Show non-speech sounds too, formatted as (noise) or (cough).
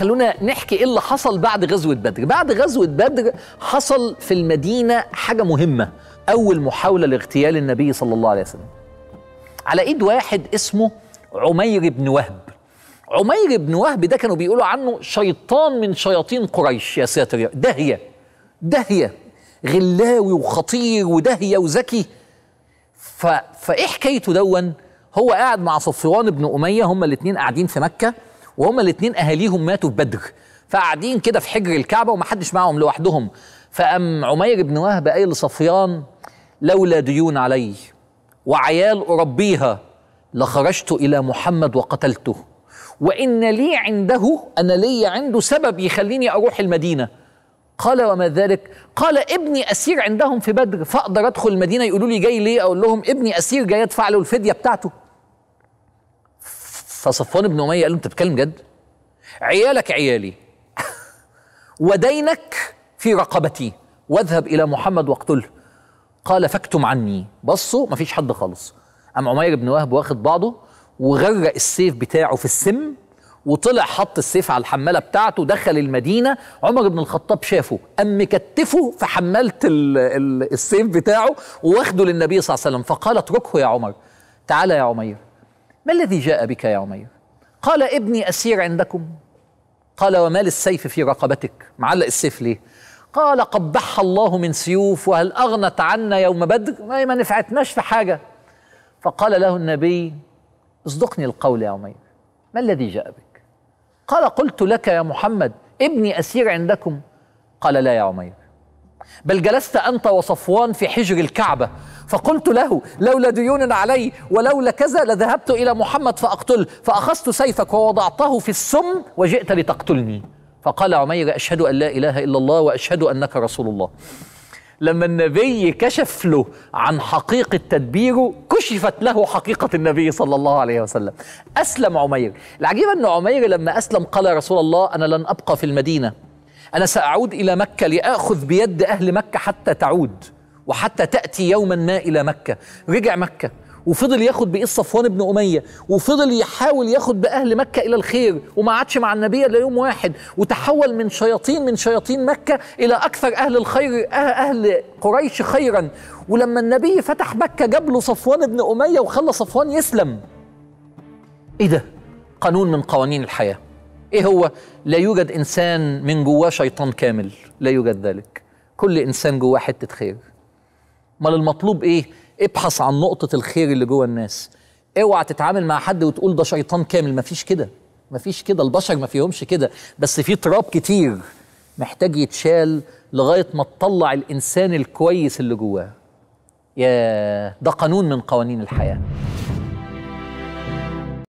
خلونا نحكي ايه اللي حصل بعد غزوه بدر بعد غزوه بدر حصل في المدينه حاجه مهمه اول محاوله لاغتيال النبي صلى الله عليه وسلم على ايد واحد اسمه عمير بن وهب عمير بن وهب ده كانوا بيقولوا عنه شيطان من شياطين قريش يا ساتر داهيه داهيه غلاوي وخطير وداهيه وذكي ف... فايه حكايته دون هو قاعد مع صفوان بن اميه هما الاثنين قاعدين في مكه وهما الاثنين اهاليهم ماتوا في بدر فقاعدين كده في حجر الكعبه ومحدش معاهم لوحدهم فقام عمير بن وهب قايل لصفيان لولا ديون علي وعيال اربيها لخرجت الى محمد وقتلته وان لي عنده انا لي عنده سبب يخليني اروح المدينه قال وما ذلك قال ابني اسير عندهم في بدر فاقدر ادخل المدينه يقولوا لي جاي ليه اقول لهم ابني اسير جاي ادفع له الفديه بتاعته فصفوان بن اميه قال له انت بتتكلم جد عيالك عيالي (laughs) ودينك في رقبتي واذهب الى محمد واقتله قال فاكتم عني بصوا مفيش حد خالص قام عمير بن وهب واخد بعضه وغرق السيف بتاعه في السم وطلع حط السيف على الحماله بتاعته دخل المدينه عمر بن الخطاب شافه قام مكتفه في حماله السيف بتاعه واخده للنبي صلى الله عليه وسلم فقال اتركه يا عمر تعالى يا عمير ما الذي جاء بك يا عمير قال ابني أسير عندكم قال وما للسيف في رقبتك معلق السيف ليه قال قبح الله من سيوف وهل أغنت عنا يوم بدر ما, ما نفعتناش في حاجة فقال له النبي اصدقني القول يا عمير ما الذي جاء بك قال قلت لك يا محمد ابني أسير عندكم قال لا يا عمير بل جلست أنت وصفوان في حجر الكعبة فقلت له لولا ديون علي ولولا كذا لذهبت إلى محمد فأقتله فأخذت سيفك ووضعته في السم وجئت لتقتلني فقال عمير أشهد أن لا إله إلا الله وأشهد أنك رسول الله لما النبي كشف له عن حقيقة تدبيره كشفت له حقيقة النبي صلى الله عليه وسلم أسلم عمير العجيب أن عمير لما أسلم قال رسول الله أنا لن أبقى في المدينة أنا سأعود إلى مكة لأخذ بيد أهل مكة حتى تعود وحتى تأتي يوما ما إلى مكة رجع مكة وفضل ياخد بإيد صفوان بن أمية وفضل يحاول ياخد بأهل مكة إلى الخير وما عادش مع النبي إلا يوم واحد وتحول من شياطين من شياطين مكة إلى أكثر أهل الخير أه- أهل قريش خيرا ولما النبي فتح مكة جاب له صفوان بن أمية وخلى صفوان يسلم إيه ده؟ قانون من قوانين الحياه ايه هو لا يوجد انسان من جواه شيطان كامل لا يوجد ذلك كل انسان جواه حته خير امال المطلوب ايه ابحث عن نقطه الخير اللي جوه الناس اوعى تتعامل مع حد وتقول ده شيطان كامل مفيش كده مفيش كده البشر ما فيهمش كده بس في تراب كتير محتاج يتشال لغايه ما تطلع الانسان الكويس اللي جواه يا ده قانون من قوانين الحياه